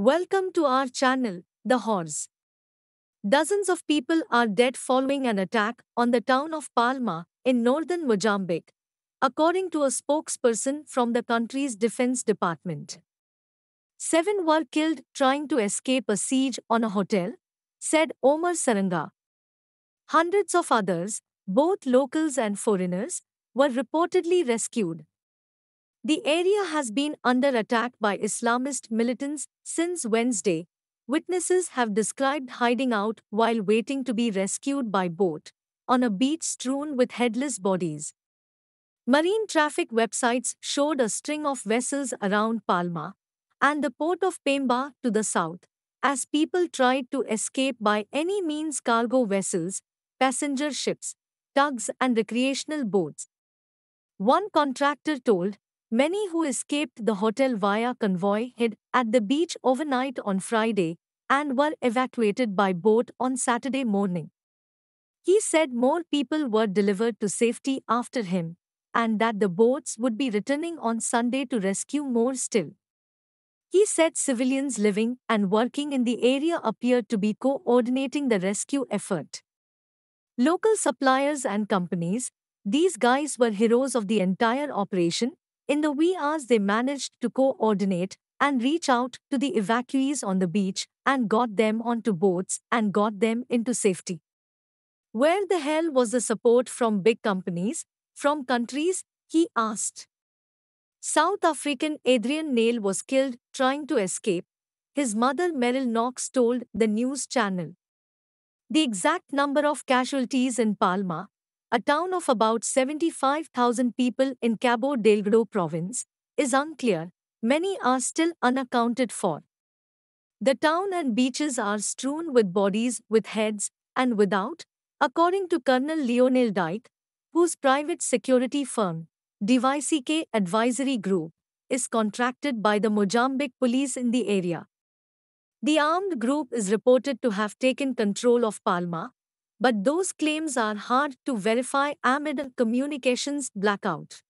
Welcome to our channel, The Horse. Dozens of people are dead following an attack on the town of Palma in northern Mozambique, according to a spokesperson from the country's defense department. Seven were killed trying to escape a siege on a hotel, said Omar Saranga. Hundreds of others, both locals and foreigners, were reportedly rescued. The area has been under attack by Islamist militants since Wednesday. Witnesses have described hiding out while waiting to be rescued by boat on a beach strewn with headless bodies. Marine traffic websites showed a string of vessels around Palma and the port of Pemba to the south as people tried to escape by any means cargo vessels, passenger ships, tugs, and recreational boats. One contractor told Many who escaped the hotel via convoy hid at the beach overnight on Friday and were evacuated by boat on Saturday morning. He said more people were delivered to safety after him and that the boats would be returning on Sunday to rescue more still. He said civilians living and working in the area appeared to be coordinating the rescue effort. Local suppliers and companies, these guys were heroes of the entire operation in the wee hours, they managed to coordinate and reach out to the evacuees on the beach and got them onto boats and got them into safety. Where the hell was the support from big companies, from countries? He asked. South African Adrian Nail was killed trying to escape, his mother Merrill Knox told the news channel. The exact number of casualties in Palma, a town of about 75,000 people in Cabo Delgado province, is unclear, many are still unaccounted for. The town and beaches are strewn with bodies with heads and without, according to Colonel Leonel Dyke, whose private security firm, DYCK Advisory Group, is contracted by the Mozambique police in the area. The armed group is reported to have taken control of Palma, but those claims are hard to verify amid a communications blackout.